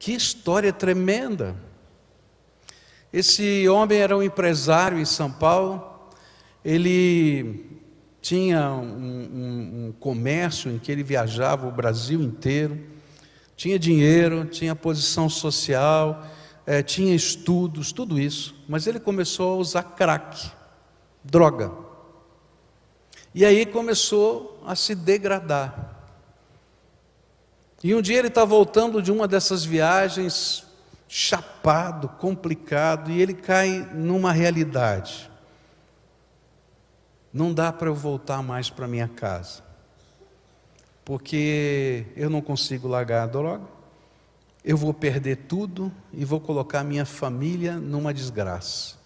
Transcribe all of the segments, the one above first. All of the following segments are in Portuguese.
Que história tremenda! Esse homem era um empresário em São Paulo, ele tinha um, um, um, comércio em que ele viajava o Brasil inteiro, tinha dinheiro, tinha posição social, é, tinha estudos, tudo isso, mas ele começou a usar crack, droga. E aí começou a se degradar. E um dia ele está voltando de uma dessas viagens, chapado, complicado, e ele cai numa realidade. Não dá para eu voltar mais para minha casa, porque eu não consigo largar a droga, eu vou perder tudo e vou colocar minha família numa desgraça.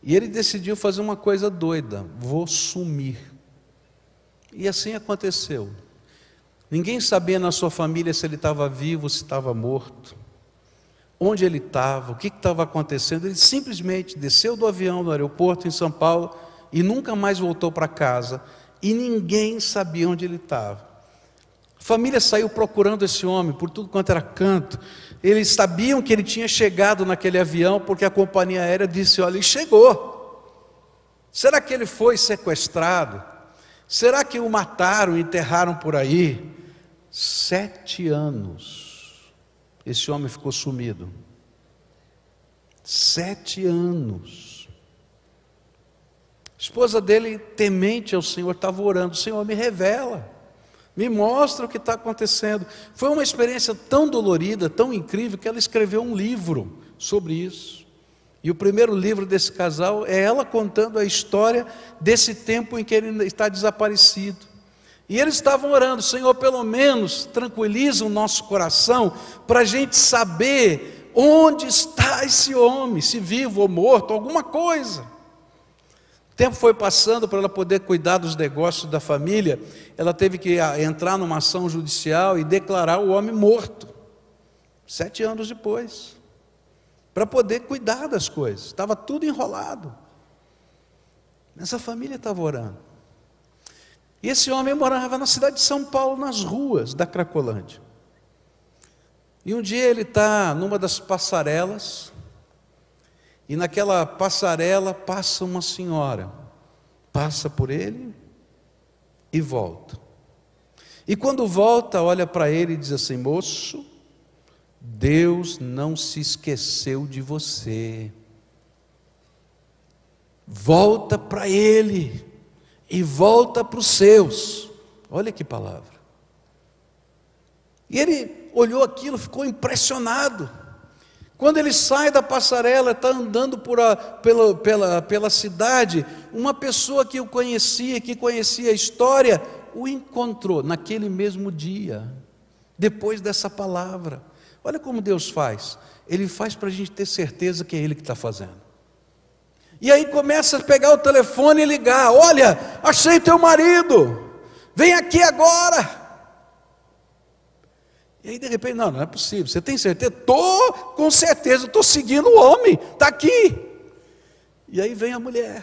E ele decidiu fazer uma coisa doida: vou sumir. E assim aconteceu. Ninguém sabia na sua família se ele estava vivo, se estava morto, onde ele estava, o que estava acontecendo. Ele simplesmente desceu do avião no aeroporto em São Paulo e nunca mais voltou para casa. E ninguém sabia onde ele estava. A família saiu procurando esse homem por tudo quanto era canto. Eles sabiam que ele tinha chegado naquele avião porque a companhia aérea disse: Olha, ele chegou. Será que ele foi sequestrado? Será que o mataram, enterraram por aí? Sete anos. Esse homem ficou sumido. Sete anos. A esposa dele, temente ao Senhor, estava orando: Senhor, me revela, me mostra o que está acontecendo. Foi uma experiência tão dolorida, tão incrível, que ela escreveu um livro sobre isso. E o primeiro livro desse casal é ela contando a história desse tempo em que ele está desaparecido. E eles estavam orando, Senhor, pelo menos tranquiliza o nosso coração para a gente saber onde está esse homem, se vivo ou morto, alguma coisa. O tempo foi passando para ela poder cuidar dos negócios da família, ela teve que ah, entrar numa ação judicial e declarar o homem morto. Sete anos depois para poder cuidar das coisas. Estava tudo enrolado. Essa família estava orando. E esse homem morava na cidade de São Paulo, nas ruas da Cracolândia. E um dia ele está numa das passarelas, e naquela passarela passa uma senhora, passa por ele e volta. E quando volta, olha para ele e diz assim: moço, Deus não se esqueceu de você. Volta para Ele e volta para os seus. Olha que palavra. E ele olhou aquilo, ficou impressionado. Quando ele sai da passarela, está andando a, pela, pela, pela cidade, uma pessoa que o conhecia, que conhecia a história, o encontrou naquele mesmo dia, depois dessa palavra. Olha como Deus faz. Ele faz para a gente ter certeza que é Ele que está fazendo. E aí começa a pegar o telefone e ligar: Olha, achei teu marido, vem aqui agora. E aí de repente, não, não é possível. Você tem certeza? Tô com certeza, estou seguindo o homem, está aqui. E aí vem a mulher.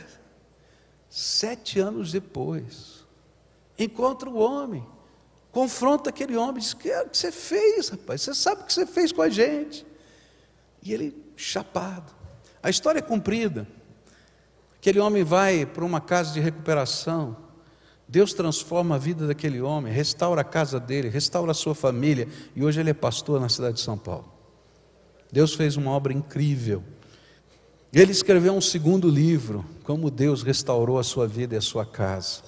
Sete anos depois, encontra o homem confronta aquele homem, diz: é O que você fez, rapaz? Você sabe o que você fez com a gente. E ele, chapado. A história é cumprida. Aquele homem vai para uma casa de recuperação. Deus transforma a vida daquele homem, restaura a casa dele, restaura a sua família. E hoje ele é pastor na cidade de São Paulo. Deus fez uma obra incrível. Ele escreveu um segundo livro, como Deus restaurou a sua vida e a sua casa.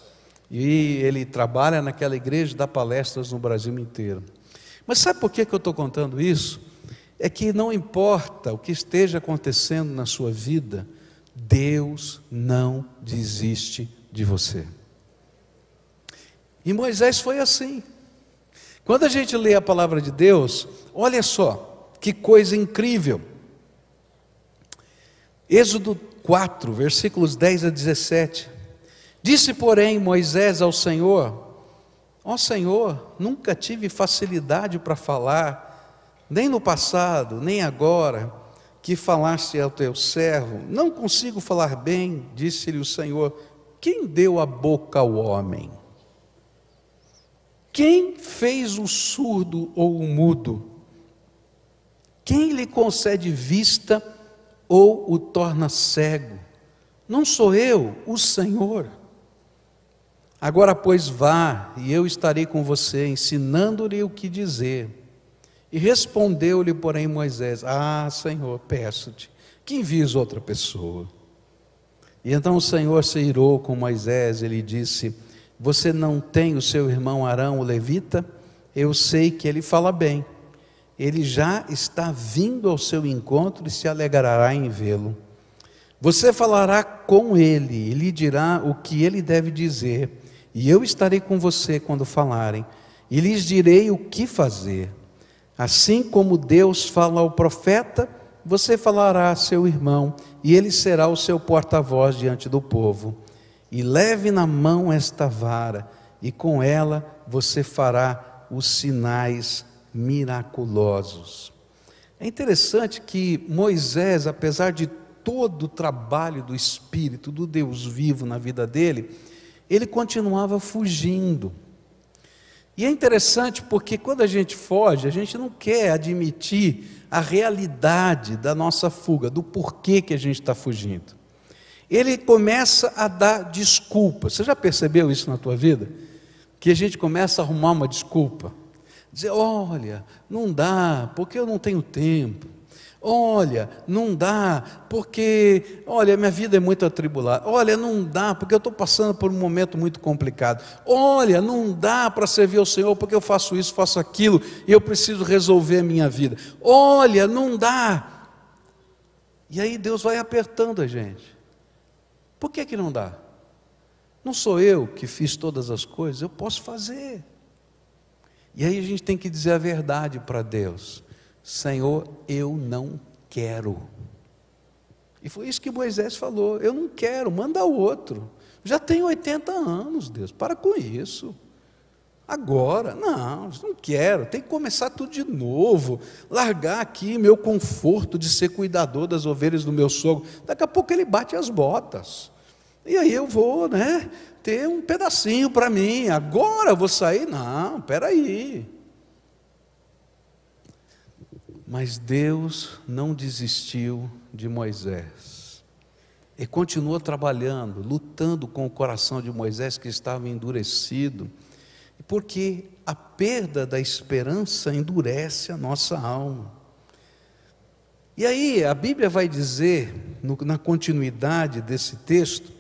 E ele trabalha naquela igreja, dá palestras no Brasil inteiro. Mas sabe por que, que eu estou contando isso? É que não importa o que esteja acontecendo na sua vida, Deus não desiste de você. E Moisés foi assim. Quando a gente lê a palavra de Deus, olha só, que coisa incrível. Êxodo 4, versículos 10 a 17. Disse, porém, Moisés ao Senhor: Ó oh, Senhor, nunca tive facilidade para falar, nem no passado, nem agora, que falaste ao teu servo. Não consigo falar bem, disse-lhe o Senhor: Quem deu a boca ao homem? Quem fez o surdo ou o mudo? Quem lhe concede vista ou o torna cego? Não sou eu, o Senhor. Agora, pois, vá, e eu estarei com você, ensinando-lhe o que dizer. E respondeu-lhe, porém, Moisés: Ah, Senhor, peço-te que envies outra pessoa. E então o Senhor se irou com Moisés, ele disse: Você não tem o seu irmão Arão, o levita? Eu sei que ele fala bem. Ele já está vindo ao seu encontro e se alegrará em vê-lo. Você falará com ele e lhe dirá o que ele deve dizer e eu estarei com você quando falarem, e lhes direi o que fazer. Assim como Deus fala ao profeta, você falará a seu irmão, e ele será o seu porta-voz diante do povo. E leve na mão esta vara, e com ela você fará os sinais miraculosos. É interessante que Moisés, apesar de todo o trabalho do Espírito, do Deus vivo na vida dele, ele continuava fugindo. E é interessante porque quando a gente foge, a gente não quer admitir a realidade da nossa fuga, do porquê que a gente está fugindo. Ele começa a dar desculpa. Você já percebeu isso na tua vida? Que a gente começa a arrumar uma desculpa. Dizer, olha, não dá, porque eu não tenho tempo. Olha, não dá, porque, olha, minha vida é muito atribulada. Olha, não dá, porque eu estou passando por um momento muito complicado. Olha, não dá para servir ao Senhor, porque eu faço isso, faço aquilo, e eu preciso resolver a minha vida. Olha, não dá. E aí Deus vai apertando a gente. Por que, que não dá? Não sou eu que fiz todas as coisas, eu posso fazer. E aí a gente tem que dizer a verdade para Deus. Senhor, eu não quero. E foi isso que Moisés falou: eu não quero, manda outro. Já tenho 80 anos, Deus, para com isso. Agora, não, não quero, tem que começar tudo de novo, largar aqui meu conforto de ser cuidador das ovelhas do meu sogro. Daqui a pouco ele bate as botas. E aí eu vou, né, ter um pedacinho para mim. Agora eu vou sair? Não, peraí. aí. Mas Deus não desistiu de Moisés. E continuou trabalhando, lutando com o coração de Moisés que estava endurecido, porque a perda da esperança endurece a nossa alma. E aí a Bíblia vai dizer, no, na continuidade desse texto,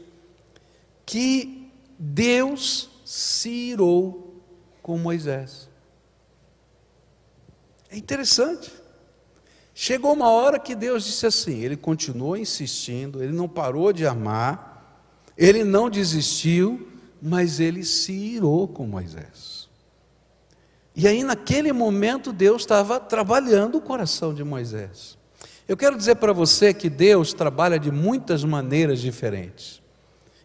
que Deus se irou com Moisés. É interessante. Chegou uma hora que Deus disse assim: ele continuou insistindo, ele não parou de amar, ele não desistiu, mas ele se irou com Moisés. E aí, naquele momento, Deus estava trabalhando o coração de Moisés. Eu quero dizer para você que Deus trabalha de muitas maneiras diferentes.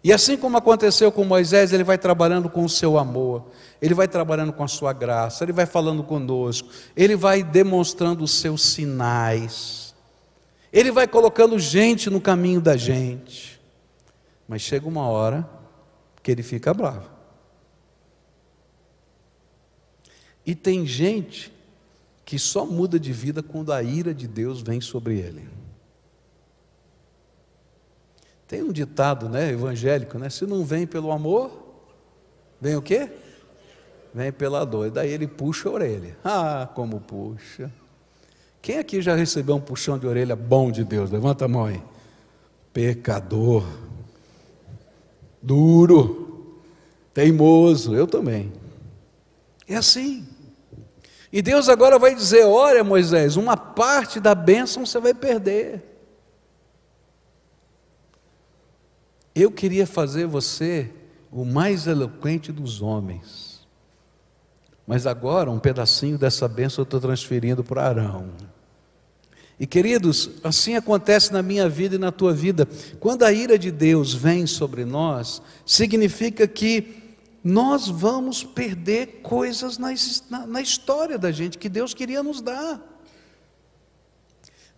E assim como aconteceu com Moisés, ele vai trabalhando com o seu amor, ele vai trabalhando com a sua graça, ele vai falando conosco, ele vai demonstrando os seus sinais, ele vai colocando gente no caminho da gente. Mas chega uma hora que ele fica bravo. E tem gente que só muda de vida quando a ira de Deus vem sobre ele. Tem um ditado, né, evangélico, né? Se não vem pelo amor, vem o quê? Vem pela dor. E daí ele puxa a orelha. Ah, como puxa. Quem aqui já recebeu um puxão de orelha bom de Deus? Levanta a mão aí. Pecador. Duro. Teimoso. Eu também. É assim. E Deus agora vai dizer: Olha, Moisés, uma parte da bênção você vai perder. Eu queria fazer você o mais eloquente dos homens. Mas agora um pedacinho dessa bênção eu estou transferindo para Arão. E queridos, assim acontece na minha vida e na tua vida. Quando a ira de Deus vem sobre nós, significa que nós vamos perder coisas na, na, na história da gente que Deus queria nos dar.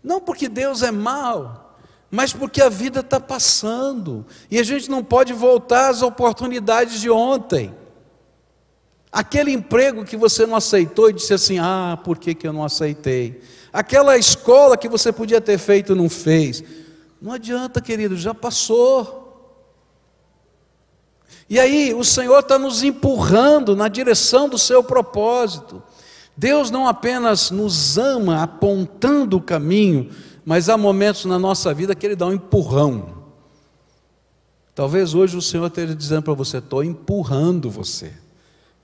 Não porque Deus é mau, mas porque a vida está passando e a gente não pode voltar às oportunidades de ontem. Aquele emprego que você não aceitou e disse assim: ah, por que, que eu não aceitei? Aquela escola que você podia ter feito e não fez. Não adianta, querido, já passou. E aí, o Senhor está nos empurrando na direção do seu propósito. Deus não apenas nos ama apontando o caminho, mas há momentos na nossa vida que ele dá um empurrão. Talvez hoje o Senhor esteja dizendo para você: estou empurrando você,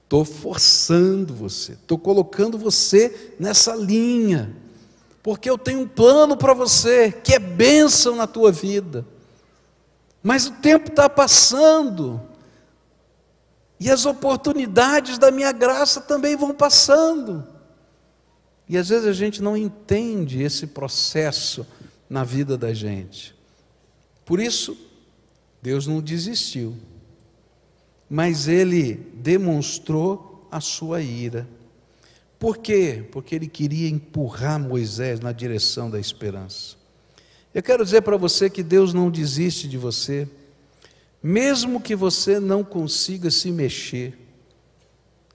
estou forçando você, estou colocando você nessa linha, porque eu tenho um plano para você que é bênção na tua vida. Mas o tempo está passando, e as oportunidades da minha graça também vão passando. E às vezes a gente não entende esse processo na vida da gente. Por isso, Deus não desistiu, mas ele demonstrou a sua ira. Por quê? Porque ele queria empurrar Moisés na direção da esperança. Eu quero dizer para você que Deus não desiste de você, mesmo que você não consiga se mexer.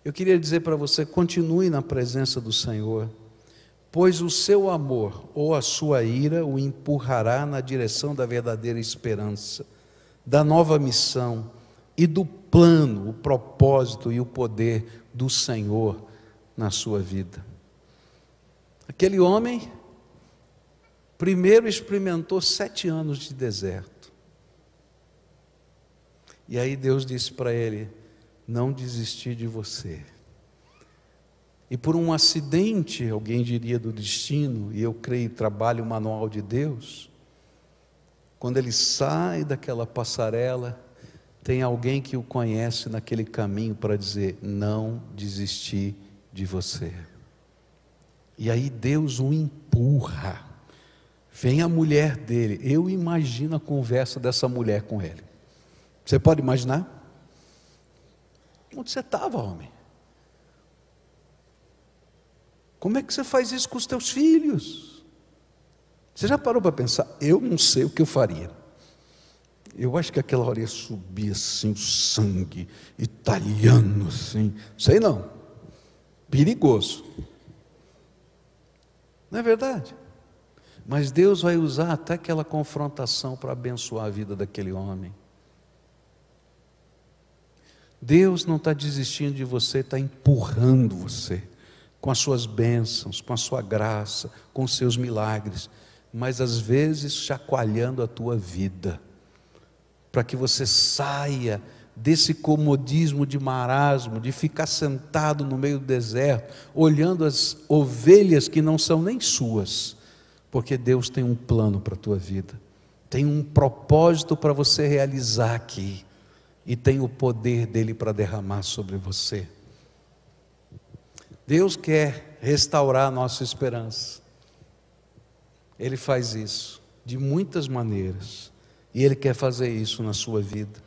Eu queria dizer para você: continue na presença do Senhor pois o seu amor ou a sua ira o empurrará na direção da verdadeira esperança, da nova missão e do plano, o propósito e o poder do Senhor na sua vida. Aquele homem primeiro experimentou sete anos de deserto. E aí Deus disse para ele: Não desisti de você. E por um acidente, alguém diria do destino, e eu creio, trabalho manual de Deus, quando ele sai daquela passarela, tem alguém que o conhece naquele caminho para dizer: Não desisti de você. E aí Deus o empurra. Vem a mulher dele. Eu imagino a conversa dessa mulher com ele. Você pode imaginar? Onde você estava, homem? Como é que você faz isso com os teus filhos? Você já parou para pensar? Eu não sei o que eu faria. Eu acho que aquela hora ia subir assim o sangue italiano, assim. Sei não. Perigoso. Não é verdade? Mas Deus vai usar até aquela confrontação para abençoar a vida daquele homem. Deus não está desistindo de você, está empurrando você com as suas bênçãos, com a sua graça, com os seus milagres, mas às vezes chacoalhando a tua vida, para que você saia desse comodismo de marasmo, de ficar sentado no meio do deserto, olhando as ovelhas que não são nem suas, porque Deus tem um plano para a tua vida, tem um propósito para você realizar aqui, e tem o poder dele para derramar sobre você. Deus quer restaurar a nossa esperança. Ele faz isso de muitas maneiras. E Ele quer fazer isso na sua vida.